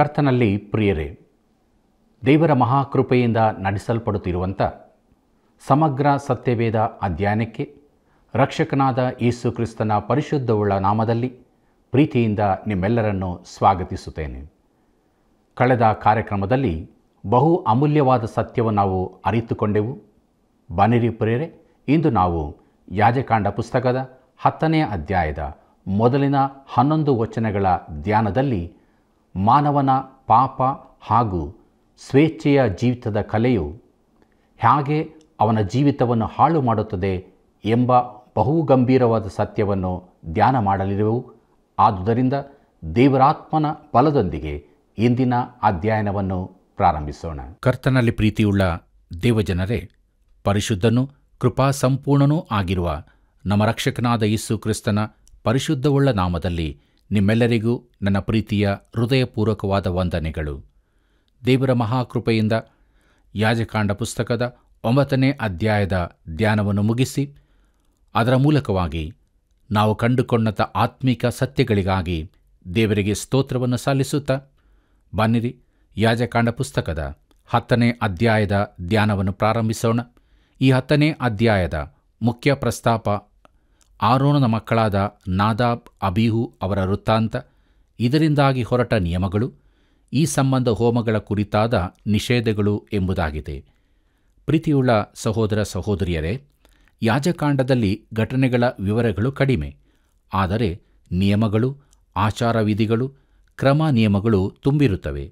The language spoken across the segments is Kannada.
ಕರ್ತನಲ್ಲಿ ಪ್ರಿಯರೇ ದೇವರ ಮಹಾಕೃಪೆಯಿಂದ ನಡೆಸಲ್ಪಡುತ್ತಿರುವಂಥ ಸಮಗ್ರ ಸತ್ಯವೇದ ಅಧ್ಯಯನಕ್ಕೆ ರಕ್ಷಕನಾದ ಯೇಸು ಕ್ರಿಸ್ತನ ಪರಿಶುದ್ಧವುಳ್ಳ ನಾಮದಲ್ಲಿ ಪ್ರೀತಿಯಿಂದ ನಿಮ್ಮೆಲ್ಲರನ್ನು ಸ್ವಾಗತಿಸುತ್ತೇನೆ ಕಳೆದ ಕಾರ್ಯಕ್ರಮದಲ್ಲಿ ಬಹು ಅಮೂಲ್ಯವಾದ ಸತ್ಯವನ್ನು ನಾವು ಅರಿತುಕೊಂಡೆವು ಬನಿರಿ ಪ್ರೇರೆ ಇಂದು ನಾವು ಯಾಜಕಾಂಡ ಪುಸ್ತಕದ ಹತ್ತನೆಯ ಅಧ್ಯಾಯದ ಮೊದಲಿನ ಹನ್ನೊಂದು ವಚನಗಳ ಧ್ಯಾನದಲ್ಲಿ ಮಾನವನ ಪಾಪ ಹಾಗೂ ಸ್ವೇಚ್ಛೆಯ ಜೀವಿತದ ಕಲೆಯು ಹೇಗೆ ಅವನ ಜೀವಿತವನ್ನು ಹಾಳು ಮಾಡುತ್ತದೆ ಎಂಬ ಬಹುಗಂಭೀರವಾದ ಸತ್ಯವನ್ನು ಧ್ಯಾನ ಮಾಡಲಿರುವು ಆದುದರಿಂದ ದೇವರಾತ್ಮನ ಬಲದೊಂದಿಗೆ ಇಂದಿನ ಅಧ್ಯಯನವನ್ನು ಪ್ರಾರಂಭಿಸೋಣ ಕರ್ತನಲ್ಲಿ ಪ್ರೀತಿಯುಳ್ಳ ದೇವಜನರೇ ಪರಿಶುದ್ಧನೂ ಕೃಪಾ ಸಂಪೂರ್ಣನೂ ಆಗಿರುವ ನಮ್ಮ ರಕ್ಷಕನಾದ ಯೇಸು ಕ್ರಿಸ್ತನ ಪರಿಶುದ್ಧವುಳ್ಳ ನಾಮದಲ್ಲಿ ನಿಮ್ಮೆಲ್ಲರಿಗೂ ನನ್ನ ಪ್ರೀತಿಯ ಹೃದಯಪೂರ್ವಕವಾದ ವಂದನೆಗಳು ದೇವರ ಮಹಾಕೃಪೆಯಿಂದ ಯಾಜಕಾಂಡ ಪುಸ್ತಕದ ಒಂಬತ್ತನೇ ಅಧ್ಯಾಯದ ಧ್ಯಾನವನ್ನು ಮುಗಿಸಿ ಅದರ ಮೂಲಕವಾಗಿ ನಾವು ಕಂಡುಕೊಂಡಂಥ ಆತ್ಮಿಕ ಸತ್ಯಗಳಿಗಾಗಿ ದೇವರಿಗೆ ಸ್ತೋತ್ರವನ್ನು ಸಲ್ಲಿಸುತ್ತಾ ಬನ್ನಿರಿ ಯಾಜಕಾಂಡ ಪುಸ್ತಕದ ಹತ್ತನೇ ಅಧ್ಯಾಯದ ಧ್ಯಾನವನ್ನು ಪ್ರಾರಂಭಿಸೋಣ ಈ ಹತ್ತನೇ ಅಧ್ಯಾಯದ ಮುಖ್ಯ ಪ್ರಸ್ತಾಪ ಆರೋಣನ ಮಕ್ಕಳಾದ ನಾದಾಬ್ ಅಬಿಹು ಅವರ ವೃತ್ತಾಂತ ಇದರಿಂದಾಗಿ ಹೊರಟ ನಿಯಮಗಳು ಈ ಸಂಬಂಧ ಹೋಮಗಳ ಕುರಿತಾದ ನಿಷೇಧಗಳು ಎಂಬುದಾಗಿದೆ ಪ್ರೀತಿಯುಳ್ಳ ಸಹೋದರ ಸಹೋದರಿಯರೇ ಯಾಜಕಾಂಡದಲ್ಲಿ ಘಟನೆಗಳ ವಿವರಗಳು ಕಡಿಮೆ ಆದರೆ ನಿಯಮಗಳು ಆಚಾರ ವಿಧಿಗಳು ಕ್ರಮ ನಿಯಮಗಳು ತುಂಬಿರುತ್ತವೆ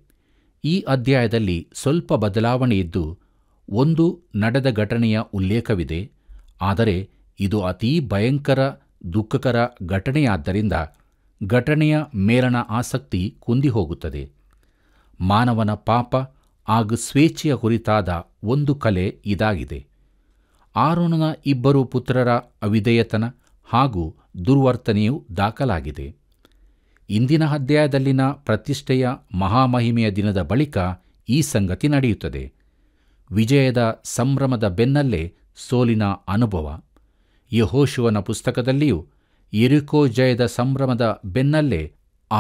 ಈ ಅಧ್ಯಾಯದಲ್ಲಿ ಸ್ವಲ್ಪ ಬದಲಾವಣೆಯಿದ್ದು ಒಂದು ನಡೆದ ಘಟನೆಯ ಉಲ್ಲೇಖವಿದೆ ಆದರೆ ಇದು ಅತೀ ಭಯಂಕರ ದುಃಖಕರ ಘಟನೆಯಾದ್ದರಿಂದ ಘಟನೆಯ ಮೇಲಣ ಆಸಕ್ತಿ ಕುಂದಿಹೋಗುತ್ತದೆ ಮಾನವನ ಪಾಪ ಹಾಗೂ ಸ್ವೇಚ್ಛೆಯ ಕುರಿತಾದ ಒಂದು ಕಲೆ ಇದಾಗಿದೆ ಆರೋನನ ಇಬ್ಬರು ಪುತ್ರರ ಅವಿದೇಯತನ ಹಾಗೂ ದುರ್ವರ್ತನೆಯು ದಾಖಲಾಗಿದೆ ಇಂದಿನ ಅಧ್ಯಾಯದಲ್ಲಿನ ಪ್ರತಿಷ್ಠೆಯ ಮಹಾಮಹಿಮೆಯ ದಿನದ ಬಳಿಕ ಈ ಸಂಗತಿ ನಡೆಯುತ್ತದೆ ವಿಜಯದ ಸಂಭ್ರಮದ ಬೆನ್ನಲ್ಲೇ ಸೋಲಿನ ಅನುಭವ ಯಹೋಶುವನ ಪುಸ್ತಕದಲ್ಲಿಯೂ ಇರಿಕೋ ಜಯದ ಸಂಭ್ರಮದ ಬೆನ್ನಲ್ಲೇ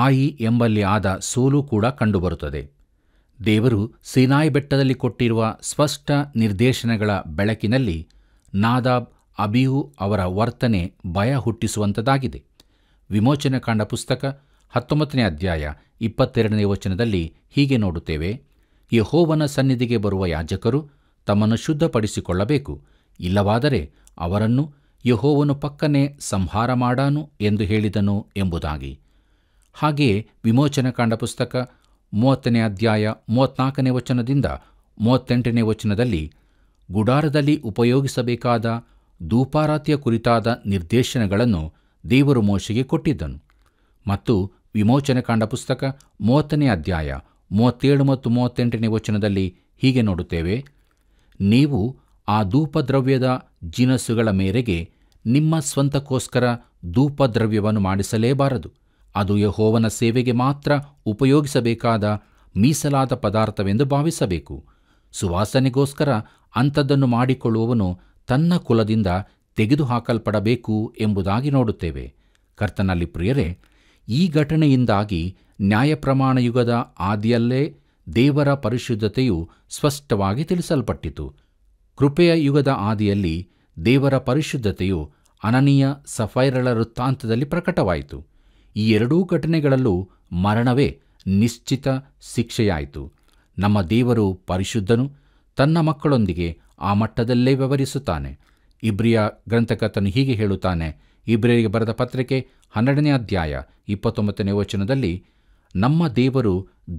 ಆಯಿ ಎಂಬಲ್ಲಿ ಆದ ಸೋಲು ಕೂಡ ಕಂಡುಬರುತ್ತದೆ ದೇವರು ಸಿನಾಯಿ ಬೆಟ್ಟದಲ್ಲಿ ಕೊಟ್ಟಿರುವ ಸ್ಪಷ್ಟ ನಿರ್ದೇಶನಗಳ ಬೆಳಕಿನಲ್ಲಿ ನಾದಾಬ್ ಅಬಿಯು ಅವರ ವರ್ತನೆ ಭಯ ಹುಟ್ಟಿಸುವಂಥದ್ದಾಗಿದೆ ವಿಮೋಚನಕಾಂಡ ಪುಸ್ತಕ ಹತ್ತೊಂಬತ್ತನೇ ಅಧ್ಯಾಯ ಇಪ್ಪತ್ತೆರಡನೇ ವಚನದಲ್ಲಿ ಹೀಗೆ ನೋಡುತ್ತೇವೆ ಯಹೋವನ ಸನ್ನಿಧಿಗೆ ಬರುವ ಯಾಜಕರು ತಮ್ಮನ್ನು ಶುದ್ಧಪಡಿಸಿಕೊಳ್ಳಬೇಕು ಇಲ್ಲವಾದರೆ ಅವರನ್ನು ಯಹೋವನು ಪಕ್ಕನೆ ಸಂಹಾರ ಮಾಡಾನು ಎಂದು ಹೇಳಿದನು ಎಂಬುದಾಗಿ ಹಾಗೆಯೇ ವಿಮೋಚನಕಾಂಡ ಪುಸ್ತಕ ಮೂವತ್ತನೇ ಅಧ್ಯಾಯ ಮೂವತ್ನಾಲ್ಕನೇ ವಚನದಿಂದ ಮೂವತ್ತೆಂಟನೇ ವಚನದಲ್ಲಿ ಗುಡಾರದಲ್ಲಿ ಉಪಯೋಗಿಸಬೇಕಾದ ಧೂಪಾರಾತಿಯ ಕುರಿತಾದ ನಿರ್ದೇಶನಗಳನ್ನು ದೇವರು ಮೋಶೆಗೆ ಕೊಟ್ಟಿದ್ದನು ಮತ್ತು ಕಾಂಡ ಪುಸ್ತಕ ಮೂವತ್ತನೇ ಅಧ್ಯಾಯ ಮೂವತ್ತೇಳು ಮತ್ತು ಮೂವತ್ತೆಂಟನೇ ವಚನದಲ್ಲಿ ಹೀಗೆ ನೋಡುತ್ತೇವೆ ನೀವು ಆ ಧೂಪದ್ರವ್ಯದ ಜಿನಸುಗಳ ಮೇರೆಗೆ ನಿಮ್ಮ ಸ್ವಂತಕ್ಕೋಸ್ಕರ ಧೂಪದ್ರವ್ಯವನ್ನು ಮಾಡಿಸಲೇಬಾರದು ಅದು ಯಹೋವನ ಸೇವೆಗೆ ಮಾತ್ರ ಉಪಯೋಗಿಸಬೇಕಾದ ಮೀಸಲಾದ ಪದಾರ್ಥವೆಂದು ಭಾವಿಸಬೇಕು ಸುವಾಸನೆಗೋಸ್ಕರ ಅಂಥದ್ದನ್ನು ಮಾಡಿಕೊಳ್ಳುವವನು ತನ್ನ ಕುಲದಿಂದ ತೆಗೆದುಹಾಕಲ್ಪಡಬೇಕು ಎಂಬುದಾಗಿ ನೋಡುತ್ತೇವೆ ಕರ್ತನಲ್ಲಿ ಪ್ರಿಯರೇ ಈ ಘಟನೆಯಿಂದಾಗಿ ನ್ಯಾಯಪ್ರಮಾಣ ಯುಗದ ಆದಿಯಲ್ಲೇ ದೇವರ ಪರಿಶುದ್ಧತೆಯು ಸ್ಪಷ್ಟವಾಗಿ ತಿಳಿಸಲ್ಪಟ್ಟಿತು ಕೃಪೆಯ ಯುಗದ ಆದಿಯಲ್ಲಿ ದೇವರ ಪರಿಶುದ್ಧತೆಯು ಅನನೀಯ ಸಫೈರಳ ವೃತ್ತಾಂತದಲ್ಲಿ ಪ್ರಕಟವಾಯಿತು ಈ ಎರಡೂ ಘಟನೆಗಳಲ್ಲೂ ಮರಣವೇ ನಿಶ್ಚಿತ ಶಿಕ್ಷೆಯಾಯಿತು ನಮ್ಮ ದೇವರು ಪರಿಶುದ್ಧನು ತನ್ನ ಮಕ್ಕಳೊಂದಿಗೆ ಆ ಮಟ್ಟದಲ್ಲೇ ವ್ಯವಹರಿಸುತ್ತಾನೆ ಇಬ್ರಿಯ ಗ್ರಂಥಕರ್ತನು ಹೀಗೆ ಹೇಳುತ್ತಾನೆ ಇಬ್ರಿಯರಿಗೆ ಬರೆದ ಪತ್ರಿಕೆ ಹನ್ನೆರಡನೇ ಅಧ್ಯಾಯ ಇಪ್ಪತ್ತೊಂಬತ್ತನೇ ವಚನದಲ್ಲಿ ನಮ್ಮ ದೇವರು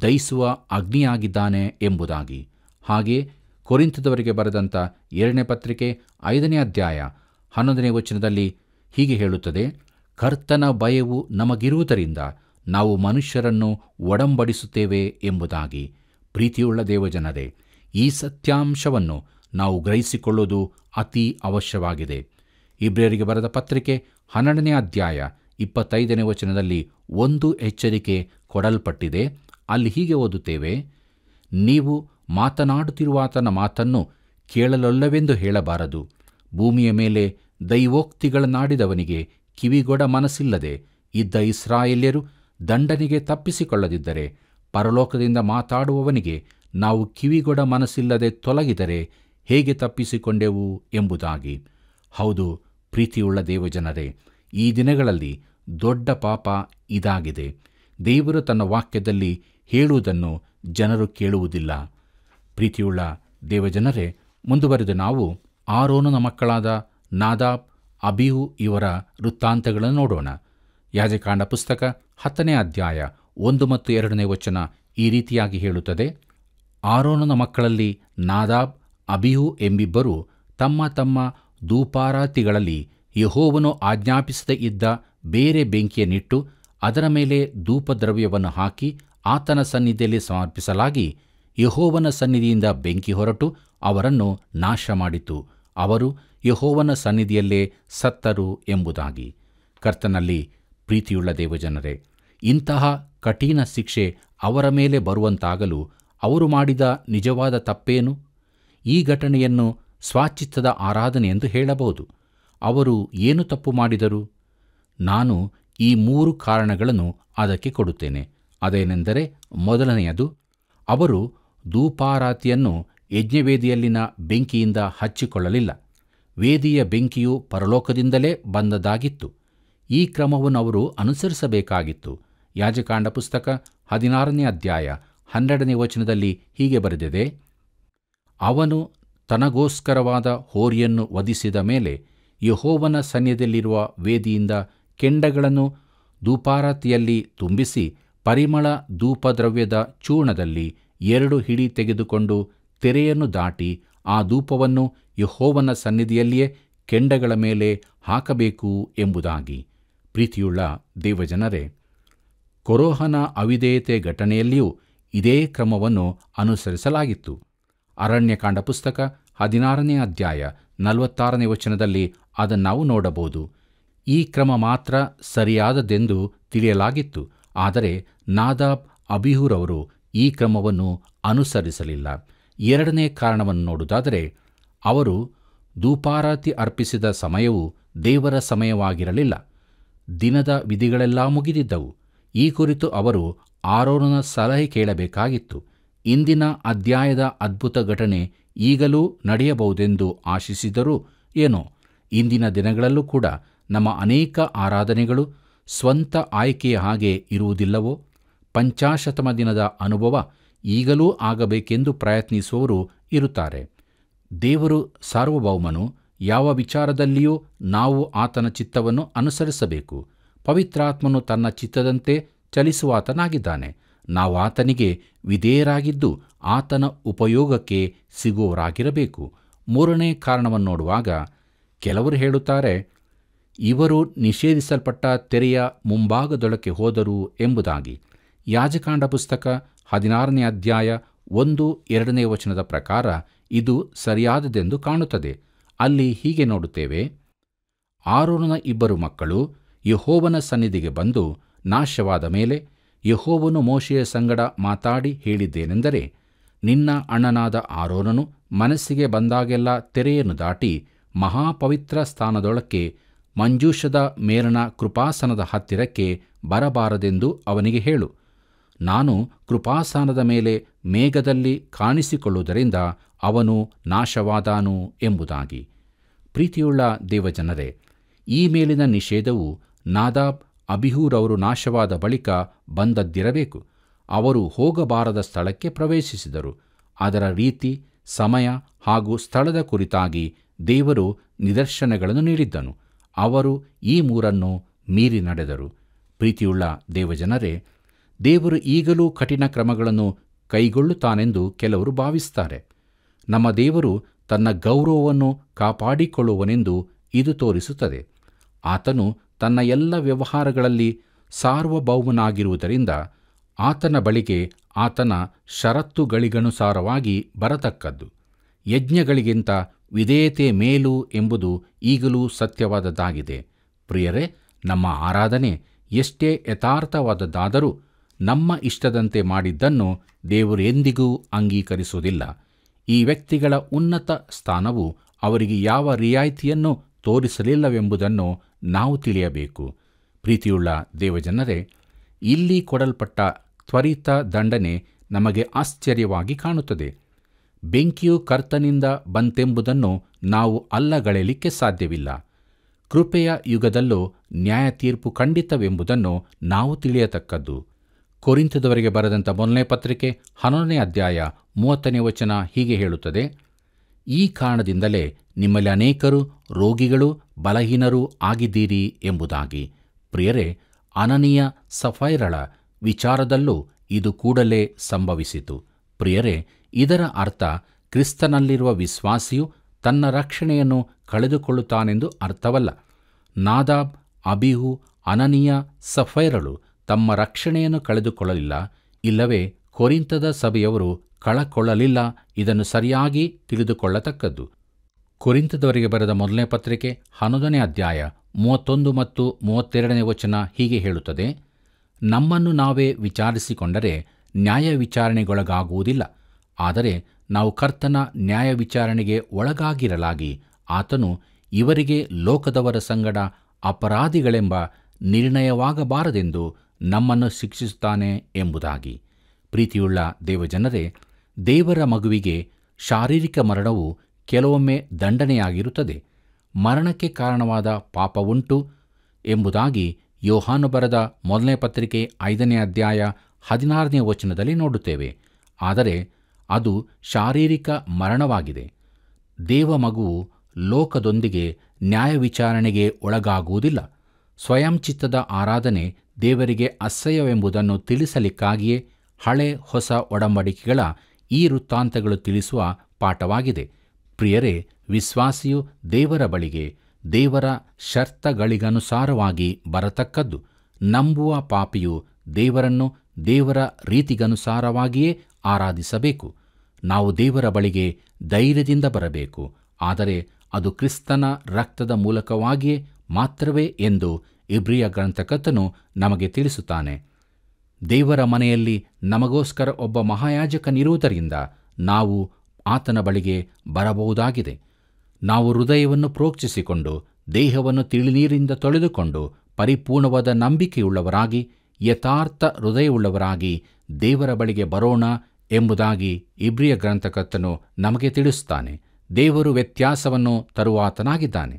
ದಯಿಸುವ ಅಗ್ನಿಯಾಗಿದ್ದಾನೆ ಎಂಬುದಾಗಿ ಹಾಗೆ ಕೊರಿಂತದವರಿಗೆ ಬರೆದಂಥ ಎರಡನೇ ಪತ್ರಿಕೆ ಐದನೇ ಅಧ್ಯಾಯ ಹನ್ನೊಂದನೇ ವಚನದಲ್ಲಿ ಹೀಗೆ ಹೇಳುತ್ತದೆ ಕರ್ತನ ಭಯವು ನಮಗಿರುವುದರಿಂದ ನಾವು ಮನುಷ್ಯರನ್ನು ಒಡಂಬಡಿಸುತ್ತೇವೆ ಎಂಬುದಾಗಿ ಪ್ರೀತಿಯುಳ್ಳ ದೇವಜನರೇ ಈ ಸತ್ಯಾಂಶವನ್ನು ನಾವು ಗ್ರಹಿಸಿಕೊಳ್ಳುವುದು ಅತಿ ಅವಶ್ಯವಾಗಿದೆ ಇಬ್ರಿಯರಿಗೆ ಬರೆದ ಪತ್ರಿಕೆ ಹನ್ನೆರಡನೇ ಅಧ್ಯಾಯ ಇಪ್ಪತ್ತೈದನೇ ವಚನದಲ್ಲಿ ಒಂದು ಎಚ್ಚರಿಕೆ ಕೊಡಲ್ಪಟ್ಟಿದೆ ಅಲ್ಲಿ ಹೀಗೆ ಓದುತ್ತೇವೆ ನೀವು ಮಾತನಾಡುತ್ತಿರುವಾತನ ಮಾತನ್ನು ಕೇಳಲೊಲ್ಲವೆಂದು ಹೇಳಬಾರದು ಭೂಮಿಯ ಮೇಲೆ ದೈವೋಕ್ತಿಗಳನ್ನಾಡಿದವನಿಗೆ ಕಿವಿಗೊಡ ಮನಸ್ಸಿಲ್ಲದೆ ಇದ್ದ ಇಸ್ರಾಯೇಲ್ಯರು ದಂಡನೆಗೆ ತಪ್ಪಿಸಿಕೊಳ್ಳದಿದ್ದರೆ ಪರಲೋಕದಿಂದ ಮಾತಾಡುವವನಿಗೆ ನಾವು ಕಿವಿಗೊಡ ಮನಸ್ಸಿಲ್ಲದೆ ತೊಲಗಿದರೆ ಹೇಗೆ ತಪ್ಪಿಸಿಕೊಂಡೆವು ಎಂಬುದಾಗಿ ಹೌದು ಪ್ರೀತಿಯುಳ್ಳ ದೇವಜನರೇ ಈ ದಿನಗಳಲ್ಲಿ ದೊಡ್ಡ ಪಾಪ ಇದಾಗಿದೆ ದೇವರು ತನ್ನ ವಾಕ್ಯದಲ್ಲಿ ಹೇಳುವುದನ್ನು ಜನರು ಕೇಳುವುದಿಲ್ಲ ಪ್ರೀತಿಯುಳ್ಳ ದೇವಜನರೇ ಮುಂದುವರೆದು ನಾವು ಆರೋನನ ಮಕ್ಕಳಾದ ನಾದಾಬ್ ಅಬಿಹು ಇವರ ವೃತ್ತಾಂತಗಳನ್ನು ನೋಡೋಣ ಯಾಜಕಾಂಡ ಪುಸ್ತಕ ಹತ್ತನೇ ಅಧ್ಯಾಯ ಒಂದು ಮತ್ತು ಎರಡನೇ ವಚನ ಈ ರೀತಿಯಾಗಿ ಹೇಳುತ್ತದೆ ಆರೋನನ ಮಕ್ಕಳಲ್ಲಿ ನಾದಾಬ್ ಅಬಿಹು ಎಂಬಿಬ್ಬರು ತಮ್ಮ ತಮ್ಮ ದೂಪಾರಾತಿಗಳಲ್ಲಿ ಯಹೋವನು ಆಜ್ಞಾಪಿಸದೇ ಇದ್ದ ಬೇರೆ ಬೆಂಕಿಯನ್ನಿಟ್ಟು ಅದರ ಮೇಲೆ ಧೂಪದ್ರವ್ಯವನ್ನು ಹಾಕಿ ಆತನ ಸನ್ನಿಧಿಯಲ್ಲಿ ಸಮರ್ಪಿಸಲಾಗಿ ಯಹೋವನ ಸನ್ನಿಧಿಯಿಂದ ಬೆಂಕಿ ಹೊರಟು ಅವರನ್ನು ನಾಶ ಮಾಡಿತು ಅವರು ಯಹೋವನ ಸನ್ನಿಧಿಯಲ್ಲೇ ಸತ್ತರು ಎಂಬುದಾಗಿ ಕರ್ತನಲ್ಲಿ ಪ್ರೀತಿಯುಳ್ಳ ದೇವಜನರೇ ಇಂತಹ ಕಠಿಣ ಶಿಕ್ಷೆ ಅವರ ಮೇಲೆ ಬರುವಂತಾಗಲು ಅವರು ಮಾಡಿದ ನಿಜವಾದ ತಪ್ಪೇನು ಈ ಘಟನೆಯನ್ನು ಸ್ವಾಚಿತ್ತದ ಆರಾಧನೆ ಎಂದು ಹೇಳಬಹುದು ಅವರು ಏನು ತಪ್ಪು ಮಾಡಿದರು ನಾನು ಈ ಮೂರು ಕಾರಣಗಳನ್ನು ಅದಕ್ಕೆ ಕೊಡುತ್ತೇನೆ ಅದೇನೆಂದರೆ ಮೊದಲನೆಯದು ಅವರು ಧೂಪಾರಾತಿಯನ್ನು ಯಜ್ಞವೇದಿಯಲ್ಲಿನ ಬೆಂಕಿಯಿಂದ ಹಚ್ಚಿಕೊಳ್ಳಲಿಲ್ಲ ವೇದಿಯ ಬೆಂಕಿಯು ಪರಲೋಕದಿಂದಲೇ ಬಂದದಾಗಿತ್ತು ಈ ಕ್ರಮವನ್ನು ಅವರು ಅನುಸರಿಸಬೇಕಾಗಿತ್ತು ಯಾಜಕಾಂಡ ಪುಸ್ತಕ ಹದಿನಾರನೇ ಅಧ್ಯಾಯ ಹನ್ನೆರಡನೇ ವಚನದಲ್ಲಿ ಹೀಗೆ ಬರೆದಿದೆ ಅವನು ತನಗೋಸ್ಕರವಾದ ಹೋರಿಯನ್ನು ವಧಿಸಿದ ಮೇಲೆ ಯಹೋವನ ಸನ್ನಿಧಿಯಲ್ಲಿರುವ ವೇದಿಯಿಂದ ಕೆಂಡಗಳನ್ನು ದೂಪಾರಾತಿಯಲ್ಲಿ ತುಂಬಿಸಿ ಪರಿಮಳ ಧೂಪದ್ರವ್ಯದ ಚೂರ್ಣದಲ್ಲಿ ಎರಡು ಹಿಡಿ ತೆಗೆದುಕೊಂಡು ತೆರೆಯನ್ನು ದಾಟಿ ಆ ಧೂಪವನ್ನು ಯಹೋವನ ಸನ್ನಿಧಿಯಲ್ಲಿಯೇ ಕೆಂಡಗಳ ಮೇಲೆ ಹಾಕಬೇಕು ಎಂಬುದಾಗಿ ಪ್ರೀತಿಯುಳ್ಳ ದೇವಜನರೇ ಕೊರೋಹನ ಅವಿಧೇಯತೆ ಘಟನೆಯಲ್ಲಿಯೂ ಇದೇ ಕ್ರಮವನ್ನು ಅನುಸರಿಸಲಾಗಿತ್ತು ಅರಣ್ಯಕಾಂಡ ಪುಸ್ತಕ ಹದಿನಾರನೇ ಅಧ್ಯಾಯ ನಲವತ್ತಾರನೇ ವಚನದಲ್ಲಿ ಅದನ್ನಾವು ನೋಡಬಹುದು ಈ ಕ್ರಮ ಮಾತ್ರ ಸರಿಯಾದದೆಂದು ತಿಳಿಯಲಾಗಿತ್ತು ಆದರೆ ನಾದಾಬ್ ಅಬಿಹುರವರು ಈ ಕ್ರಮವನ್ನು ಅನುಸರಿಸಲಿಲ್ಲ ಎರಡನೇ ಕಾರಣವನ್ನು ನೋಡುವುದಾದರೆ ಅವರು ದೂಪಾರಾತಿ ಅರ್ಪಿಸಿದ ಸಮಯವು ದೇವರ ಸಮಯವಾಗಿರಲಿಲ್ಲ ದಿನದ ವಿಧಿಗಳೆಲ್ಲ ಮುಗಿದಿದ್ದವು ಈ ಕುರಿತು ಅವರು ಆರೋರನ ಸಲಹೆ ಕೇಳಬೇಕಾಗಿತ್ತು ಇಂದಿನ ಅಧ್ಯಾಯದ ಅದ್ಭುತ ಘಟನೆ ಈಗಲೂ ನಡೆಯಬಹುದೆಂದು ಆಶಿಸಿದರೂ ಏನೋ ಇಂದಿನ ದಿನಗಳಲ್ಲೂ ಕೂಡ ನಮ್ಮ ಅನೇಕ ಆರಾಧನೆಗಳು ಸ್ವಂತ ಆಯ್ಕೆಯ ಹಾಗೆ ಇರುವುದಿಲ್ಲವೋ ಪಂಚಾಶತಮ ದಿನದ ಅನುಭವ ಈಗಲೂ ಆಗಬೇಕೆಂದು ಪ್ರಯತ್ನಿಸುವವರು ಇರುತ್ತಾರೆ ದೇವರು ಸಾರ್ವಭೌಮನು ಯಾವ ವಿಚಾರದಲ್ಲಿಯೂ ನಾವು ಆತನ ಚಿತ್ತವನ್ನು ಅನುಸರಿಸಬೇಕು ಪವಿತ್ರಾತ್ಮನು ತನ್ನ ಚಿತ್ತದಂತೆ ಚಲಿಸುವಾತನಾಗಿದ್ದಾನೆ ನಾವು ಆತನಿಗೆ ವಿಧೇಯರಾಗಿದ್ದು ಆತನ ಉಪಯೋಗಕ್ಕೆ ಸಿಗುವವರಾಗಿರಬೇಕು ಮೂರನೇ ಕಾರಣವನ್ನು ನೋಡುವಾಗ ಕೆಲವರು ಹೇಳುತ್ತಾರೆ ಇವರು ನಿಷೇಧಿಸಲ್ಪಟ್ಟ ತೆರೆಯ ಮುಂಭಾಗದೊಳಕ್ಕೆ ಹೋದರು ಎಂಬುದಾಗಿ ಯಾಜಕಾಂಡ ಪುಸ್ತಕ ಹದಿನಾರನೇ ಅಧ್ಯಾಯ ಒಂದು ಎರಡನೇ ವಚನದ ಪ್ರಕಾರ ಇದು ಸರಿಯಾದದೆಂದು ಕಾಣುತ್ತದೆ ಅಲ್ಲಿ ಹೀಗೆ ನೋಡುತ್ತೇವೆ ಆರೋನನ ಇಬ್ಬರು ಮಕ್ಕಳು ಯಹೋವನ ಸನ್ನಿಧಿಗೆ ಬಂದು ನಾಶವಾದ ಮೇಲೆ ಯಹೋವನು ಮೋಶೆಯ ಸಂಗಡ ಮಾತಾಡಿ ಹೇಳಿದ್ದೇನೆಂದರೆ ನಿನ್ನ ಅಣ್ಣನಾದ ಆರೋನನು ಮನಸ್ಸಿಗೆ ಬಂದಾಗೆಲ್ಲ ತೆರೆಯನ್ನು ದಾಟಿ ಮಹಾಪವಿತ್ರ ಸ್ಥಾನದೊಳಕ್ಕೆ ಮಂಜೂಷದ ಮೇಲನ ಕೃಪಾಸನದ ಹತ್ತಿರಕ್ಕೆ ಬರಬಾರದೆಂದು ಅವನಿಗೆ ಹೇಳು ನಾನು ಕೃಪಾಸಾನದ ಮೇಲೆ ಮೇಘದಲ್ಲಿ ಕಾಣಿಸಿಕೊಳ್ಳುವುದರಿಂದ ಅವನು ನಾಶವಾದಾನು ಎಂಬುದಾಗಿ ಪ್ರೀತಿಯುಳ್ಳ ದೇವಜನರೇ ಈ ಮೇಲಿನ ನಿಷೇಧವು ನಾದಾಬ್ ಅಬಿಹೂರವರು ನಾಶವಾದ ಬಳಿಕ ಬಂದದ್ದಿರಬೇಕು ಅವರು ಹೋಗಬಾರದ ಸ್ಥಳಕ್ಕೆ ಪ್ರವೇಶಿಸಿದರು ಅದರ ರೀತಿ ಸಮಯ ಹಾಗೂ ಸ್ಥಳದ ಕುರಿತಾಗಿ ದೇವರು ನಿದರ್ಶನಗಳನ್ನು ನೀಡಿದ್ದನು ಅವರು ಈ ಮೂರನ್ನು ಮೀರಿ ನಡೆದರು ಪ್ರೀತಿಯುಳ್ಳ ದೇವಜನರೇ ದೇವರು ಈಗಲೂ ಕಠಿಣ ಕ್ರಮಗಳನ್ನು ಕೈಗೊಳ್ಳುತ್ತಾನೆಂದು ಕೆಲವರು ಭಾವಿಸುತ್ತಾರೆ ನಮ್ಮ ದೇವರು ತನ್ನ ಗೌರವವನ್ನು ಕಾಪಾಡಿಕೊಳ್ಳುವನೆಂದು ಇದು ತೋರಿಸುತ್ತದೆ ಆತನು ತನ್ನ ಎಲ್ಲ ವ್ಯವಹಾರಗಳಲ್ಲಿ ಸಾರ್ವಭೌಮನಾಗಿರುವುದರಿಂದ ಆತನ ಬಳಿಗೆ ಆತನ ಷರತ್ತುಗಳಿಗನುಸಾರವಾಗಿ ಬರತಕ್ಕದ್ದು ಯಜ್ಞಗಳಿಗಿಂತ ವಿಧೇಯತೆ ಮೇಲು ಎಂಬುದು ಈಗಲೂ ಸತ್ಯವಾದದ್ದಾಗಿದೆ ಪ್ರಿಯರೇ ನಮ್ಮ ಆರಾಧನೆ ಎಷ್ಟೇ ಯಥಾರ್ಥವಾದದ್ದಾದರೂ ನಮ್ಮ ಇಷ್ಟದಂತೆ ಮಾಡಿದ್ದನ್ನು ದೇವರು ಎಂದಿಗೂ ಅಂಗೀಕರಿಸುವುದಿಲ್ಲ ಈ ವ್ಯಕ್ತಿಗಳ ಉನ್ನತ ಸ್ಥಾನವು ಅವರಿಗೆ ಯಾವ ರಿಯಾಯಿತಿಯನ್ನು ತೋರಿಸಲಿಲ್ಲವೆಂಬುದನ್ನು ನಾವು ತಿಳಿಯಬೇಕು ಪ್ರೀತಿಯುಳ್ಳ ದೇವಜನರೇ ಇಲ್ಲಿ ಕೊಡಲ್ಪಟ್ಟ ತ್ವರಿತ ದಂಡನೆ ನಮಗೆ ಆಶ್ಚರ್ಯವಾಗಿ ಕಾಣುತ್ತದೆ ಬೆಂಕಿಯು ಕರ್ತನಿಂದ ಬಂತೆಂಬುದನ್ನು ನಾವು ಅಲ್ಲಗಳೆಯಲಿಕ್ಕೆ ಸಾಧ್ಯವಿಲ್ಲ ಕೃಪೆಯ ಯುಗದಲ್ಲೂ ನ್ಯಾಯ ತೀರ್ಪು ಖಂಡಿತವೆಂಬುದನ್ನು ನಾವು ತಿಳಿಯತಕ್ಕದ್ದು ಕೊರಿಂತದವರಿಗೆ ಬರೆದಂಥ ಮೊದಲನೇ ಪತ್ರಿಕೆ ಹನ್ನೊಂದನೇ ಅಧ್ಯಾಯ ಮೂವತ್ತನೇ ವಚನ ಹೀಗೆ ಹೇಳುತ್ತದೆ ಈ ಕಾರಣದಿಂದಲೇ ನಿಮ್ಮಲ್ಲಿ ಅನೇಕರು ರೋಗಿಗಳು ಬಲಹೀನರೂ ಆಗಿದ್ದೀರಿ ಎಂಬುದಾಗಿ ಪ್ರಿಯರೇ ಅನನೀಯ ಸಫೈರಳ ವಿಚಾರದಲ್ಲೂ ಇದು ಕೂಡಲೇ ಸಂಭವಿಸಿತು ಪ್ರಿಯರೇ ಇದರ ಅರ್ಥ ಕ್ರಿಸ್ತನಲ್ಲಿರುವ ವಿಶ್ವಾಸಿಯು ತನ್ನ ರಕ್ಷಣೆಯನ್ನು ಕಳೆದುಕೊಳ್ಳುತ್ತಾನೆಂದು ಅರ್ಥವಲ್ಲ ನಾದಾಬ್ ಅಬಿಹು ಅನನೀಯ ಸಫೈರಳು ತಮ್ಮ ರಕ್ಷಣೆಯನ್ನು ಕಳೆದುಕೊಳ್ಳಲಿಲ್ಲ ಇಲ್ಲವೇ ಕೊರಿಂತದ ಸಭೆಯವರು ಕಳಕೊಳ್ಳಲಿಲ್ಲ ಇದನ್ನು ಸರಿಯಾಗಿ ತಿಳಿದುಕೊಳ್ಳತಕ್ಕದ್ದು ಕೊರಿಂತದವರಿಗೆ ಬರೆದ ಮೊದಲನೇ ಪತ್ರಿಕೆ ಹನ್ನೊಂದನೇ ಅಧ್ಯಾಯ ಮೂವತ್ತೊಂದು ಮತ್ತು ಮೂವತ್ತೆರಡನೇ ವಚನ ಹೀಗೆ ಹೇಳುತ್ತದೆ ನಮ್ಮನ್ನು ನಾವೇ ವಿಚಾರಿಸಿಕೊಂಡರೆ ನ್ಯಾಯ ವಿಚಾರಣೆಗೊಳಗಾಗುವುದಿಲ್ಲ ಆದರೆ ನಾವು ಕರ್ತನ ನ್ಯಾಯ ವಿಚಾರಣೆಗೆ ಒಳಗಾಗಿರಲಾಗಿ ಆತನು ಇವರಿಗೆ ಲೋಕದವರ ಸಂಗಡ ಅಪರಾಧಿಗಳೆಂಬ ನಿರ್ಣಯವಾಗಬಾರದೆಂದು ನಮ್ಮನ್ನು ಶಿಕ್ಷಿಸುತ್ತಾನೆ ಎಂಬುದಾಗಿ ಪ್ರೀತಿಯುಳ್ಳ ದೇವಜನರೇ ದೇವರ ಮಗುವಿಗೆ ಶಾರೀರಿಕ ಮರಣವು ಕೆಲವೊಮ್ಮೆ ದಂಡನೆಯಾಗಿರುತ್ತದೆ ಮರಣಕ್ಕೆ ಕಾರಣವಾದ ಪಾಪವುಂಟು ಎಂಬುದಾಗಿ ಯೋಹಾನು ಬರೆದ ಮೊದಲನೇ ಪತ್ರಿಕೆ ಐದನೇ ಅಧ್ಯಾಯ ಹದಿನಾರನೇ ವಚನದಲ್ಲಿ ನೋಡುತ್ತೇವೆ ಆದರೆ ಅದು ಶಾರೀರಿಕ ಮರಣವಾಗಿದೆ ದೇವ ಮಗುವು ಲೋಕದೊಂದಿಗೆ ನ್ಯಾಯ ವಿಚಾರಣೆಗೆ ಒಳಗಾಗುವುದಿಲ್ಲ ಸ್ವಯಂಚಿತ್ತದ ಆರಾಧನೆ ದೇವರಿಗೆ ಅಸಹ್ಯವೆಂಬುದನ್ನು ತಿಳಿಸಲಿಕ್ಕಾಗಿಯೇ ಹಳೆ ಹೊಸ ಒಡಂಬಡಿಕೆಗಳ ಈ ವೃತ್ತಾಂತಗಳು ತಿಳಿಸುವ ಪಾಠವಾಗಿದೆ ಪ್ರಿಯರೇ ವಿಶ್ವಾಸಿಯು ದೇವರ ಬಳಿಗೆ ದೇವರ ಶರ್ತಗಳಿಗನುಸಾರವಾಗಿ ಬರತಕ್ಕದ್ದು ನಂಬುವ ಪಾಪಿಯು ದೇವರನ್ನು ದೇವರ ರೀತಿಗನುಸಾರವಾಗಿಯೇ ಆರಾಧಿಸಬೇಕು ನಾವು ದೇವರ ಬಳಿಗೆ ಧೈರ್ಯದಿಂದ ಬರಬೇಕು ಆದರೆ ಅದು ಕ್ರಿಸ್ತನ ರಕ್ತದ ಮೂಲಕವಾಗಿಯೇ ಮಾತ್ರವೇ ಎಂದು ಇಬ್ರಿಯ ಗ್ರಂಥಕತ್ತನು ನಮಗೆ ತಿಳಿಸುತ್ತಾನೆ ದೇವರ ಮನೆಯಲ್ಲಿ ನಮಗೋಸ್ಕರ ಒಬ್ಬ ಮಹಾಯಾಜಕನಿರುವುದರಿಂದ ನಾವು ಆತನ ಬಳಿಗೆ ಬರಬಹುದಾಗಿದೆ ನಾವು ಹೃದಯವನ್ನು ಪ್ರೋಕ್ಷಿಸಿಕೊಂಡು ದೇಹವನ್ನು ತಿಳಿನೀರಿಂದ ತೊಳೆದುಕೊಂಡು ಪರಿಪೂರ್ಣವಾದ ನಂಬಿಕೆಯುಳ್ಳವರಾಗಿ ಯಥಾರ್ಥ ಹೃದಯವುಳ್ಳವರಾಗಿ ದೇವರ ಬಳಿಗೆ ಬರೋಣ ಎಂಬುದಾಗಿ ಇಬ್ರಿಯ ಗ್ರಂಥಕರ್ತನು ನಮಗೆ ತಿಳಿಸುತ್ತಾನೆ ದೇವರು ವ್ಯತ್ಯಾಸವನ್ನು ತರುವಾತನಾಗಿದ್ದಾನೆ